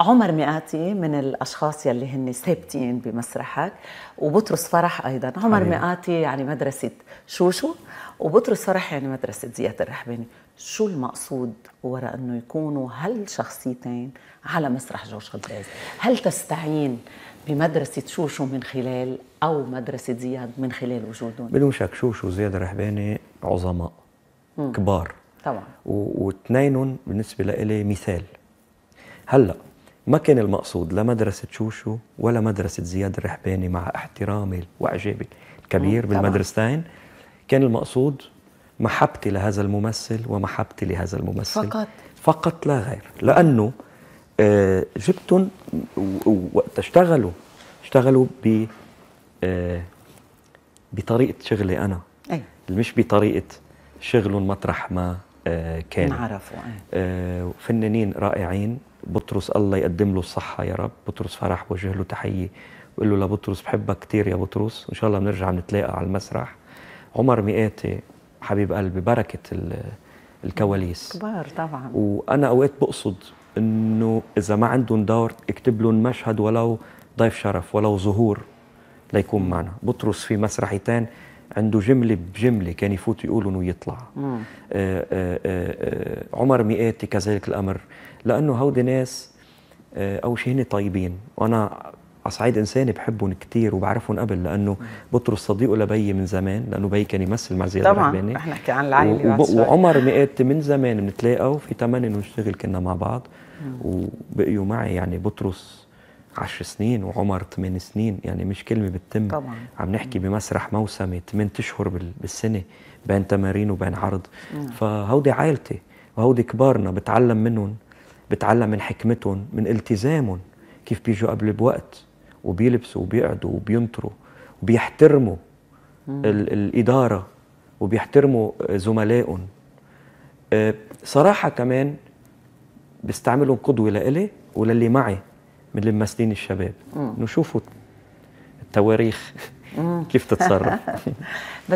عمر مئاتي من الاشخاص يلي هن ثابتين بمسرحك وبطرس فرح ايضا عمر أيه. مئاتي يعني مدرسه شوشو وبطرس فرح يعني مدرسه زياد الرحباني شو المقصود وراء انه يكونوا هالشخصيتين على مسرح جورج غداز هل تستعين بمدرسة شوشو من خلال أو مدرسة زياد من خلال وجودهم بدون شك شوشو وزياد الرحباني عظماء كبار طبعا واثنينهم بالنسبة لإلي مثال هلا ما كان المقصود لا مدرسة شوشو ولا مدرسة زياد الرحباني مع احترامي وإعجابي الكبير بالمدرستين كان المقصود محبتي لهذا الممثل ومحبتي لهذا الممثل فقط فقط لا غير لأنه آه، جبتهم وقت اشتغلوا اشتغلوا ب آه، بطريقة شغلي أنا أي. مش بطريقة شغلهم مطرح ما آه، كان نعرفوا فنانين رائعين بطرس الله يقدم له الصحة يا رب بطرس فرح بوجه له تحية بقول له لبطرس بحبك كثير يا بطرس وإن شاء الله بنرجع نتلاقى على المسرح عمر مئاتي حبيب قلبي بركة الكواليس كبار طبعا وأنا أوقات بقصد إنه إذا ما عندهم دور اكتب لهم مشهد ولو ضيف شرف ولو ظهور ليكون معنا بطرس في مسرحيتين عنده جملة بجملة كان يفوت يقولهم ويطلع آآ آآ آآ عمر مئاتي كذلك الأمر لأنه هودي ناس آه، أول شيء هن طيبين وأنا على صعيد انساني بحبهم كثير وبعرفهم قبل لانه بطرس صديقه لبيي من زمان لانه بيي كان يمثل مع زياد طبعا رحباني. احنا نحكي عن العائله وب... وعمر مئاتي من زمان بنتلاقى وفي تمنى انه نشتغل كنا مع بعض وبقيوا معي يعني بطرس 10 سنين وعمر 8 سنين يعني مش كلمه بتتم طبعا عم نحكي بمسرح موسمي 8 اشهر بالسنه بين تمارين وبين عرض فهودي عائلتي وهودي كبارنا بتعلم منهم بتعلم من حكمتهم من التزامهم كيف بيجوا قبل بوقت وبيلبسوا وبيقعدوا وبينطروا وبيحترموا ال الاداره وبيحترموا زملائهم آه، صراحه كمان بستعملهم قدوه لإلي وللي معي من اللي ممثلين الشباب نشوفوا التواريخ كيف تتصرف